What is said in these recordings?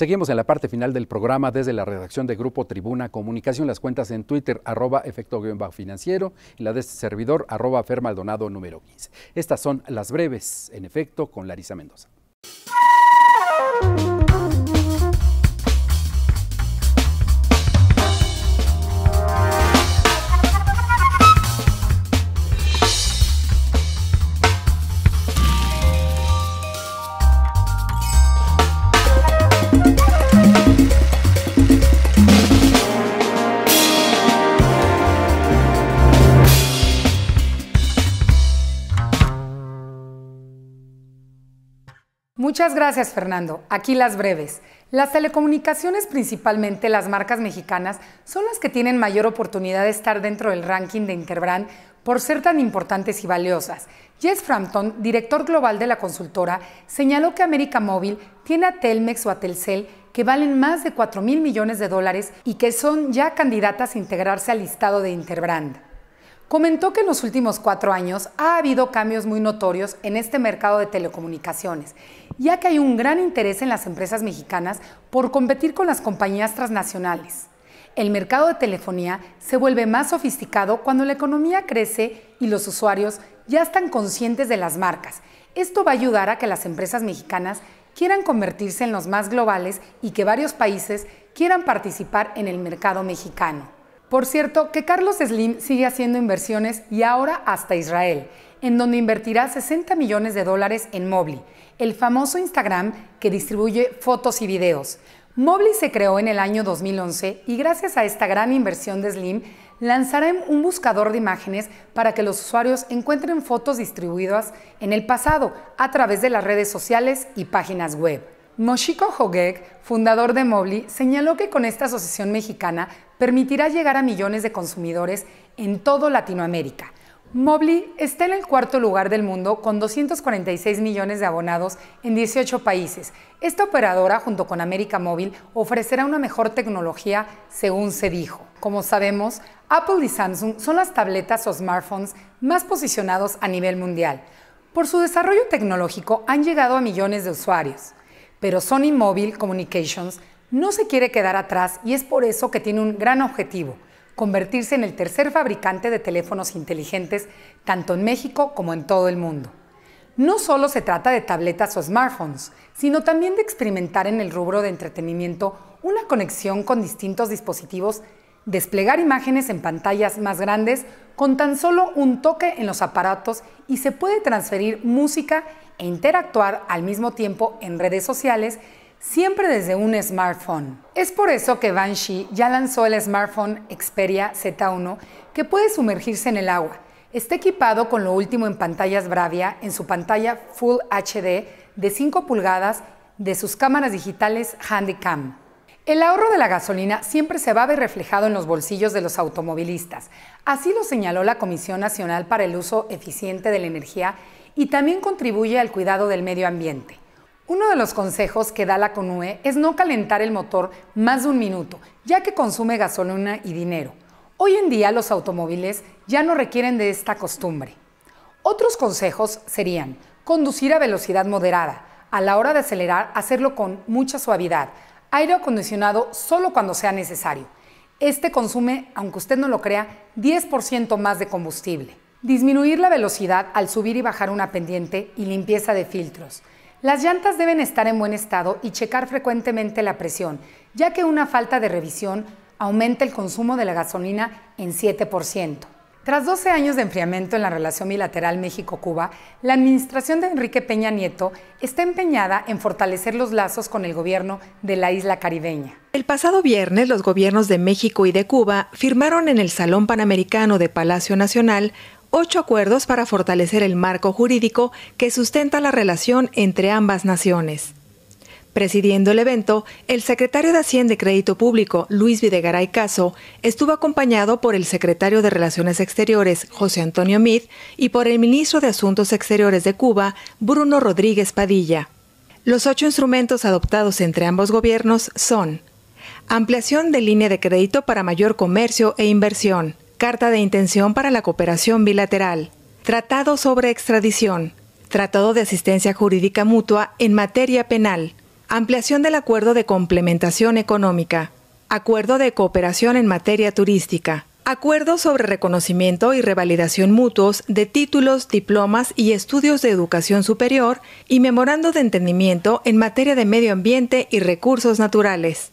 Seguimos en la parte final del programa desde la redacción de Grupo Tribuna Comunicación. Las cuentas en Twitter, arroba efecto-financiero y la de este servidor, arroba fermaldonado número 15. Estas son las breves, en efecto, con Larisa Mendoza. Muchas gracias, Fernando. Aquí las breves. Las telecomunicaciones, principalmente las marcas mexicanas, son las que tienen mayor oportunidad de estar dentro del ranking de Interbrand por ser tan importantes y valiosas. Jess Frampton, director global de la consultora, señaló que América Móvil tiene a Telmex o a Telcel que valen más de 4 mil millones de dólares y que son ya candidatas a integrarse al listado de Interbrand comentó que en los últimos cuatro años ha habido cambios muy notorios en este mercado de telecomunicaciones, ya que hay un gran interés en las empresas mexicanas por competir con las compañías transnacionales. El mercado de telefonía se vuelve más sofisticado cuando la economía crece y los usuarios ya están conscientes de las marcas. Esto va a ayudar a que las empresas mexicanas quieran convertirse en los más globales y que varios países quieran participar en el mercado mexicano. Por cierto, que Carlos Slim sigue haciendo inversiones y ahora hasta Israel, en donde invertirá 60 millones de dólares en Mobile, el famoso Instagram que distribuye fotos y videos. Mobile se creó en el año 2011 y gracias a esta gran inversión de Slim lanzará un buscador de imágenes para que los usuarios encuentren fotos distribuidas en el pasado a través de las redes sociales y páginas web. Moshiko Hogek, fundador de Mobli, señaló que con esta asociación mexicana permitirá llegar a millones de consumidores en todo Latinoamérica. Mobli está en el cuarto lugar del mundo con 246 millones de abonados en 18 países. Esta operadora, junto con América Móvil, ofrecerá una mejor tecnología, según se dijo. Como sabemos, Apple y Samsung son las tabletas o smartphones más posicionados a nivel mundial. Por su desarrollo tecnológico han llegado a millones de usuarios pero Sony Mobile Communications no se quiere quedar atrás y es por eso que tiene un gran objetivo, convertirse en el tercer fabricante de teléfonos inteligentes tanto en México como en todo el mundo. No solo se trata de tabletas o smartphones, sino también de experimentar en el rubro de entretenimiento una conexión con distintos dispositivos desplegar imágenes en pantallas más grandes con tan solo un toque en los aparatos y se puede transferir música e interactuar al mismo tiempo en redes sociales siempre desde un smartphone. Es por eso que Banshee ya lanzó el smartphone Xperia Z1 que puede sumergirse en el agua. Está equipado con lo último en pantallas Bravia en su pantalla Full HD de 5 pulgadas de sus cámaras digitales Handycam. El ahorro de la gasolina siempre se va a ver reflejado en los bolsillos de los automovilistas. Así lo señaló la Comisión Nacional para el Uso Eficiente de la Energía y también contribuye al cuidado del medio ambiente. Uno de los consejos que da la CONUE es no calentar el motor más de un minuto, ya que consume gasolina y dinero. Hoy en día los automóviles ya no requieren de esta costumbre. Otros consejos serían conducir a velocidad moderada, a la hora de acelerar hacerlo con mucha suavidad, aire acondicionado solo cuando sea necesario. Este consume, aunque usted no lo crea, 10% más de combustible. Disminuir la velocidad al subir y bajar una pendiente y limpieza de filtros. Las llantas deben estar en buen estado y checar frecuentemente la presión, ya que una falta de revisión aumenta el consumo de la gasolina en 7%. Tras 12 años de enfriamiento en la relación bilateral México-Cuba, la administración de Enrique Peña Nieto está empeñada en fortalecer los lazos con el gobierno de la isla caribeña. El pasado viernes, los gobiernos de México y de Cuba firmaron en el Salón Panamericano de Palacio Nacional ocho acuerdos para fortalecer el marco jurídico que sustenta la relación entre ambas naciones. Presidiendo el evento, el secretario de Hacienda y Crédito Público, Luis Videgaray Caso, estuvo acompañado por el secretario de Relaciones Exteriores, José Antonio Mid, y por el ministro de Asuntos Exteriores de Cuba, Bruno Rodríguez Padilla. Los ocho instrumentos adoptados entre ambos gobiernos son ampliación de línea de crédito para mayor comercio e inversión, carta de intención para la cooperación bilateral, tratado sobre extradición, tratado de asistencia jurídica mutua en materia penal, Ampliación del acuerdo de complementación económica. Acuerdo de cooperación en materia turística. Acuerdo sobre reconocimiento y revalidación mutuos de títulos, diplomas y estudios de educación superior y memorando de entendimiento en materia de medio ambiente y recursos naturales.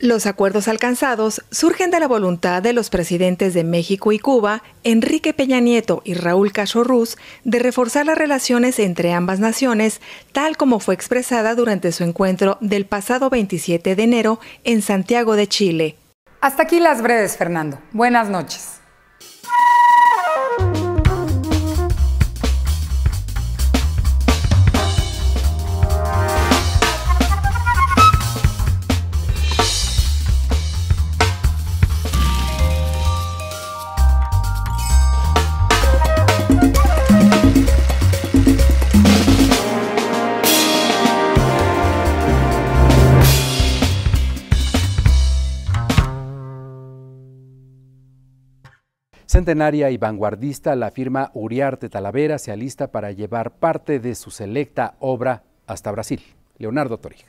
Los acuerdos alcanzados surgen de la voluntad de los presidentes de México y Cuba, Enrique Peña Nieto y Raúl Castro Ruz, de reforzar las relaciones entre ambas naciones, tal como fue expresada durante su encuentro del pasado 27 de enero en Santiago de Chile. Hasta aquí las breves, Fernando. Buenas noches. Centenaria y vanguardista, la firma Uriarte Talavera se alista para llevar parte de su selecta obra hasta Brasil. Leonardo Torija.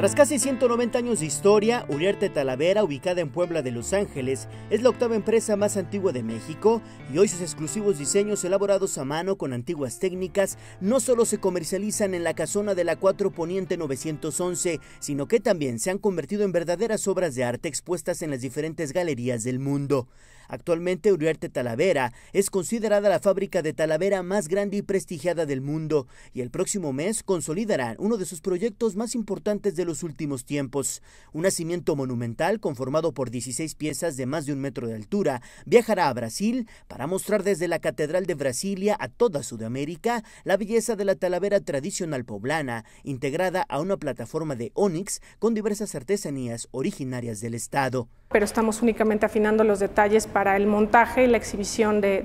Tras casi 190 años de historia, Uriarte Talavera, ubicada en Puebla de Los Ángeles, es la octava empresa más antigua de México y hoy sus exclusivos diseños elaborados a mano con antiguas técnicas no solo se comercializan en la casona de la 4 Poniente 911, sino que también se han convertido en verdaderas obras de arte expuestas en las diferentes galerías del mundo. Actualmente Uriarte Talavera es considerada la fábrica de Talavera más grande y prestigiada del mundo y el próximo mes consolidarán uno de sus proyectos más importantes los últimos tiempos. Un nacimiento monumental conformado por 16 piezas de más de un metro de altura viajará a Brasil para mostrar desde la Catedral de Brasilia a toda Sudamérica la belleza de la talavera tradicional poblana, integrada a una plataforma de ónix con diversas artesanías originarias del estado pero estamos únicamente afinando los detalles para el montaje y la exhibición de,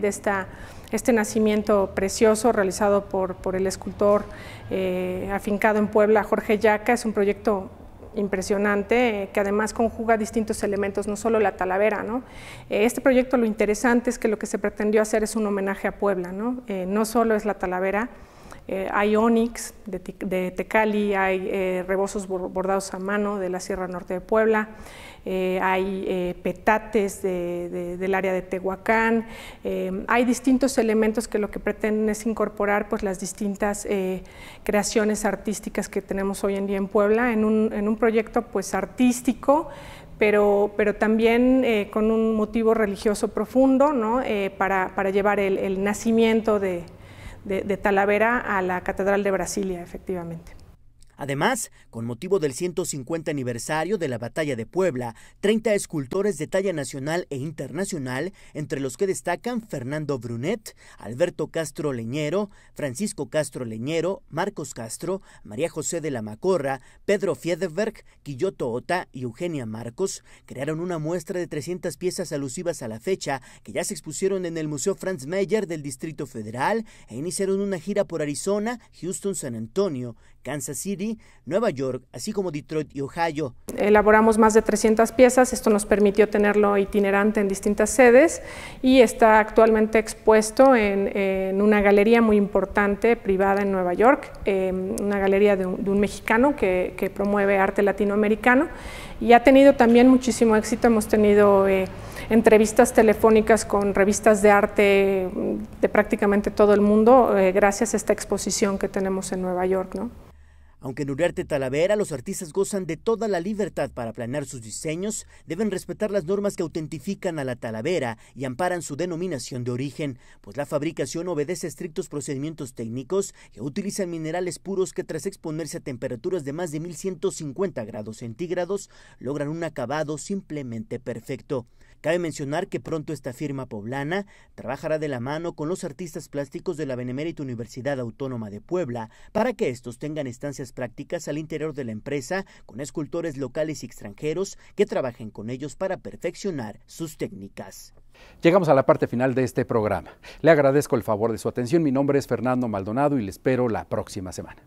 este nacimiento precioso realizado por, el escultor eh, afincado en Puebla, Jorge Yaca. Es un proyecto impresionante, eh, que además conjuga distintos elementos, no solo la talavera. ¿no? Eh, este proyecto lo interesante es que lo que se pretendió hacer es un homenaje a Puebla, no, no solo es la talavera, eh, hay onix de, Tecali, hay rebosos eh, rebozos bordados a mano de la Sierra Norte de Puebla, eh, hay petates del área de Tehuacán, hay distintos elementos que lo que pretenden es incorporar pues, las distintas creaciones artísticas que tenemos hoy en día en Puebla en un, proyecto pues, artístico pero, pero, también con un motivo religioso profundo para, llevar el, el nacimiento de, de, Talavera a la Catedral de Brasilia, efectivamente. Además, con motivo del 150 aniversario de la Batalla de Puebla, 30 escultores de talla nacional e internacional, entre los que destacan Fernando Brunet, Alberto Castro Leñero, Francisco Castro Leñero, Marcos Castro, María José de la Macorra, Pedro Fiedeberg, Quilloto Ota y Eugenia Marcos, crearon una muestra de 300 piezas alusivas a la fecha que ya se expusieron en el Museo Franz Mayer del Distrito Federal e iniciaron una gira por Arizona, Houston, San Antonio Kansas City, Nueva York, así como Detroit y Ohio. Elaboramos más de 300 piezas, esto nos permitió tenerlo itinerante en distintas sedes y está actualmente expuesto en, una galería muy importante privada en Nueva York, em, una galería de un, mexicano que, promueve arte latinoamericano y ha tenido también muchísimo éxito, hemos tenido... Eh, entrevistas telefónicas con revistas de arte mm, de prácticamente todo el mundo, eh, gracias a esta exposición que tenemos en Nueva York. ¿no? Aunque en Uriarte Talavera los artistas gozan de toda la libertad para planear sus diseños, deben respetar las normas que autentifican a la Talavera y amparan su denominación de origen, pues la fabricación obedece estrictos procedimientos técnicos que utilizan minerales puros que tras exponerse a temperaturas de más de 1150 grados centígrados logran un acabado simplemente perfecto. Cabe mencionar que pronto esta firma poblana trabajará de la mano con los artistas plásticos de la Benemérita Universidad Autónoma de Puebla para que estos tengan estancias prácticas al interior de la empresa con escultores locales y extranjeros que trabajen con ellos para perfeccionar sus técnicas. Llegamos a la parte final de este programa. Le agradezco el favor de su atención. Mi nombre es Fernando Maldonado y le espero la próxima semana.